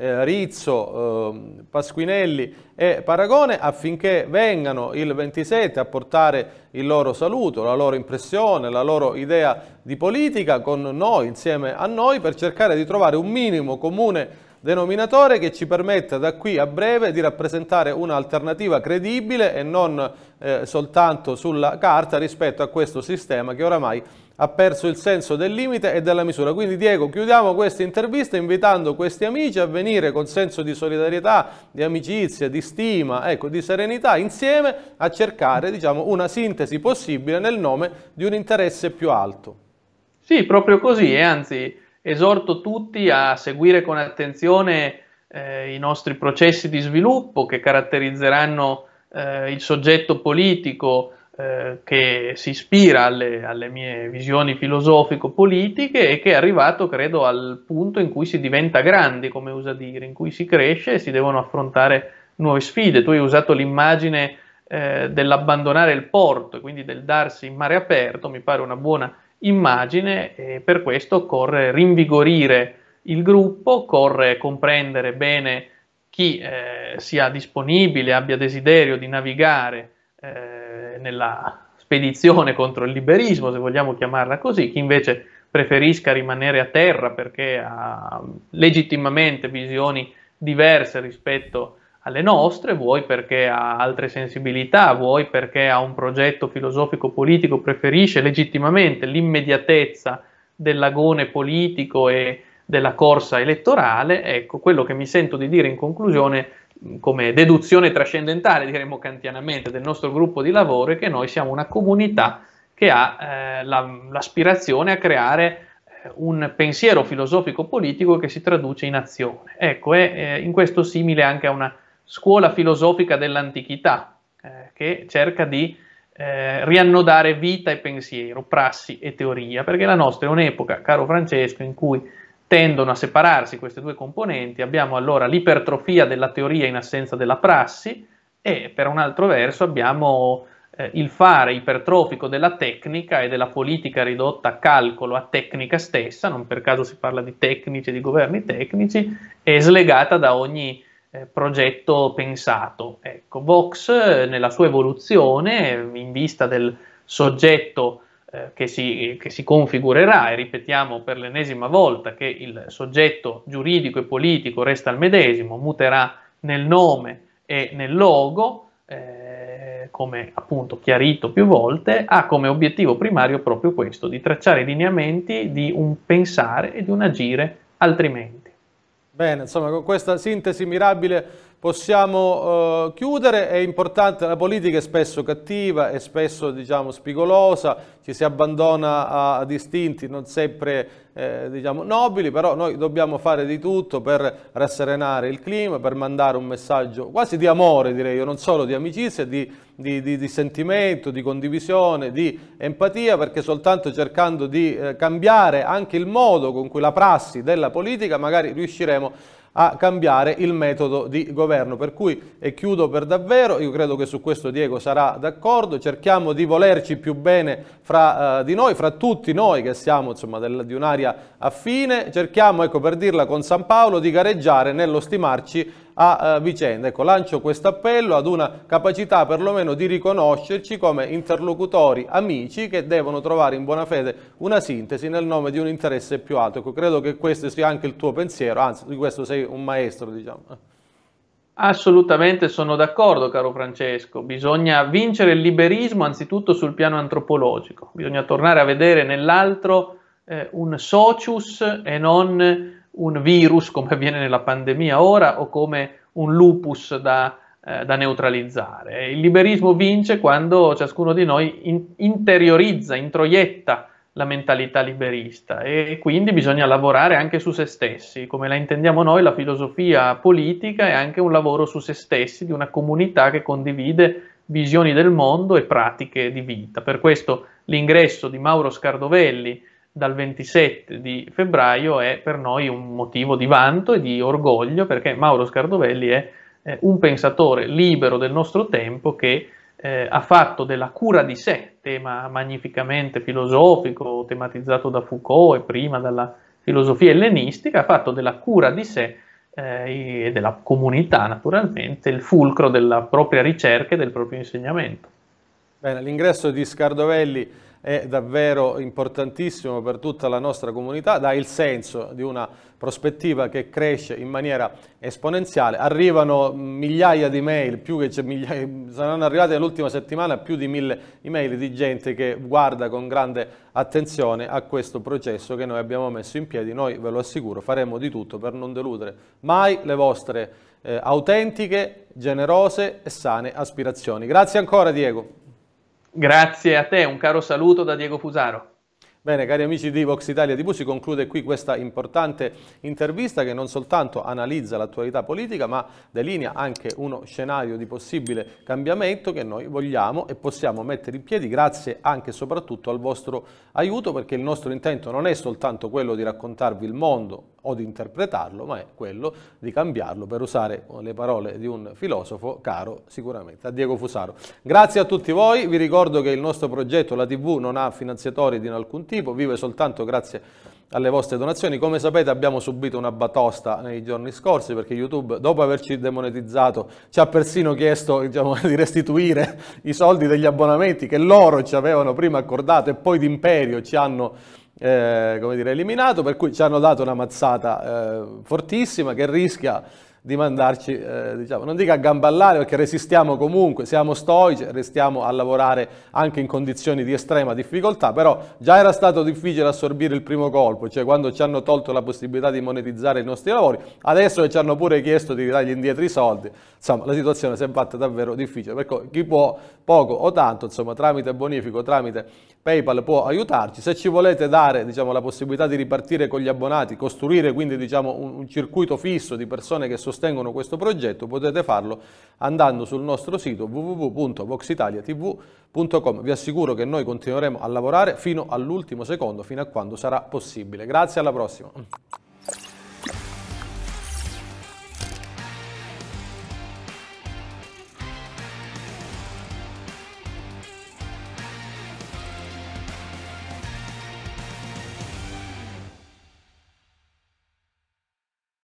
eh, Rizzo, eh, Pasquinelli e Paragone affinché vengano il 27 a portare il loro saluto, la loro impressione, la loro idea di politica con noi, insieme a noi, per cercare di trovare un minimo comune denominatore che ci permetta da qui a breve di rappresentare un'alternativa credibile e non eh, soltanto sulla carta rispetto a questo sistema che oramai è ha perso il senso del limite e della misura. Quindi Diego, chiudiamo questa intervista invitando questi amici a venire con senso di solidarietà, di amicizia, di stima, ecco, di serenità, insieme a cercare diciamo, una sintesi possibile nel nome di un interesse più alto. Sì, proprio così, e eh, anzi esorto tutti a seguire con attenzione eh, i nostri processi di sviluppo che caratterizzeranno eh, il soggetto politico, eh, che si ispira alle, alle mie visioni filosofico-politiche e che è arrivato, credo, al punto in cui si diventa grandi, come usa dire, in cui si cresce e si devono affrontare nuove sfide. Tu hai usato l'immagine eh, dell'abbandonare il porto, e quindi del darsi in mare aperto, mi pare una buona immagine e per questo occorre rinvigorire il gruppo, occorre comprendere bene chi eh, sia disponibile, abbia desiderio di navigare eh, nella spedizione contro il liberismo, se vogliamo chiamarla così, chi invece preferisca rimanere a terra perché ha legittimamente visioni diverse rispetto alle nostre, vuoi perché ha altre sensibilità, vuoi perché ha un progetto filosofico-politico, preferisce legittimamente l'immediatezza dell'agone politico e della corsa elettorale, ecco quello che mi sento di dire in conclusione come deduzione trascendentale, diremmo kantianamente, del nostro gruppo di lavoro è che noi siamo una comunità che ha eh, la, l'aspirazione a creare eh, un pensiero filosofico politico che si traduce in azione. Ecco, è eh, in questo simile anche a una scuola filosofica dell'antichità eh, che cerca di eh, riannodare vita e pensiero, prassi e teoria, perché la nostra è un'epoca, caro Francesco, in cui tendono a separarsi queste due componenti, abbiamo allora l'ipertrofia della teoria in assenza della prassi e per un altro verso abbiamo eh, il fare ipertrofico della tecnica e della politica ridotta a calcolo, a tecnica stessa, non per caso si parla di tecnici, e di governi tecnici, e slegata da ogni eh, progetto pensato. Ecco, Vox eh, nella sua evoluzione, in vista del soggetto eh, che, si, che si configurerà, e ripetiamo per l'ennesima volta che il soggetto giuridico e politico resta il medesimo, muterà nel nome e nel logo, eh, come appunto chiarito più volte, ha come obiettivo primario proprio questo, di tracciare i lineamenti di un pensare e di un agire altrimenti. Bene, insomma con questa sintesi mirabile Possiamo eh, chiudere, è importante, la politica è spesso cattiva, è spesso diciamo, spigolosa, ci si abbandona a, ad istinti non sempre eh, diciamo, nobili, però noi dobbiamo fare di tutto per rasserenare il clima, per mandare un messaggio quasi di amore, direi io, non solo di amicizia, di, di, di, di sentimento, di condivisione, di empatia, perché soltanto cercando di eh, cambiare anche il modo con cui la prassi della politica magari riusciremo a a cambiare il metodo di governo. Per cui, e chiudo per davvero, io credo che su questo Diego sarà d'accordo, cerchiamo di volerci più bene fra eh, di noi, fra tutti noi che siamo insomma, del, di un'area affine, cerchiamo, ecco per dirla con San Paolo, di gareggiare nello stimarci a eh, vicenda. Ecco, lancio questo appello ad una capacità perlomeno di riconoscerci come interlocutori amici che devono trovare in buona fede una sintesi nel nome di un interesse più alto. Ecco, credo che questo sia anche il tuo pensiero, anzi di questo sei un maestro, diciamo. Assolutamente sono d'accordo, caro Francesco. Bisogna vincere il liberismo anzitutto sul piano antropologico. Bisogna tornare a vedere nell'altro eh, un socius e non un virus come avviene nella pandemia ora o come un lupus da, eh, da neutralizzare. Il liberismo vince quando ciascuno di noi in, interiorizza, introietta la mentalità liberista e quindi bisogna lavorare anche su se stessi, come la intendiamo noi la filosofia politica è anche un lavoro su se stessi di una comunità che condivide visioni del mondo e pratiche di vita. Per questo l'ingresso di Mauro Scardovelli dal 27 di febbraio è per noi un motivo di vanto e di orgoglio perché Mauro Scardovelli è eh, un pensatore libero del nostro tempo che eh, ha fatto della cura di sé, tema magnificamente filosofico, tematizzato da Foucault e prima dalla filosofia ellenistica, ha fatto della cura di sé eh, e della comunità naturalmente il fulcro della propria ricerca e del proprio insegnamento. Bene, l'ingresso di Scardovelli è davvero importantissimo per tutta la nostra comunità, dà il senso di una prospettiva che cresce in maniera esponenziale. Arrivano migliaia di mail, più che c'è migliaia, saranno arrivate nell'ultima settimana più di mille email di gente che guarda con grande attenzione a questo processo che noi abbiamo messo in piedi. Noi ve lo assicuro faremo di tutto per non deludere mai le vostre eh, autentiche, generose e sane aspirazioni. Grazie ancora Diego. Grazie a te, un caro saluto da Diego Fusaro. Bene, cari amici di Vox Italia TV, si conclude qui questa importante intervista che non soltanto analizza l'attualità politica, ma delinea anche uno scenario di possibile cambiamento che noi vogliamo e possiamo mettere in piedi grazie anche e soprattutto al vostro aiuto, perché il nostro intento non è soltanto quello di raccontarvi il mondo o di interpretarlo, ma è quello di cambiarlo, per usare le parole di un filosofo caro sicuramente, a Diego Fusaro. Grazie a tutti voi, vi ricordo che il nostro progetto, la TV, non ha finanziatori di alcun tipo, tipo, vive soltanto grazie alle vostre donazioni. Come sapete abbiamo subito una batosta nei giorni scorsi perché YouTube, dopo averci demonetizzato, ci ha persino chiesto diciamo, di restituire i soldi degli abbonamenti che loro ci avevano prima accordato e poi d'imperio ci hanno eh, dire, eliminato, per cui ci hanno dato una mazzata eh, fortissima che rischia di mandarci, eh, diciamo, non dica a gamballare perché resistiamo comunque, siamo stoici, restiamo a lavorare anche in condizioni di estrema difficoltà, però già era stato difficile assorbire il primo colpo, cioè quando ci hanno tolto la possibilità di monetizzare i nostri lavori, adesso che ci hanno pure chiesto di dargli indietro i soldi, insomma la situazione si è fatta davvero difficile, per cui chi può poco o tanto, insomma tramite bonifico, tramite PayPal può aiutarci, se ci volete dare diciamo, la possibilità di ripartire con gli abbonati, costruire quindi diciamo, un, un, circuito fisso di persone che sostengono questo progetto, potete farlo andando sul nostro sito www.voxitaliatv.com. Vi assicuro che noi continueremo a lavorare fino all'ultimo secondo, fino a quando sarà possibile. Grazie, alla prossima!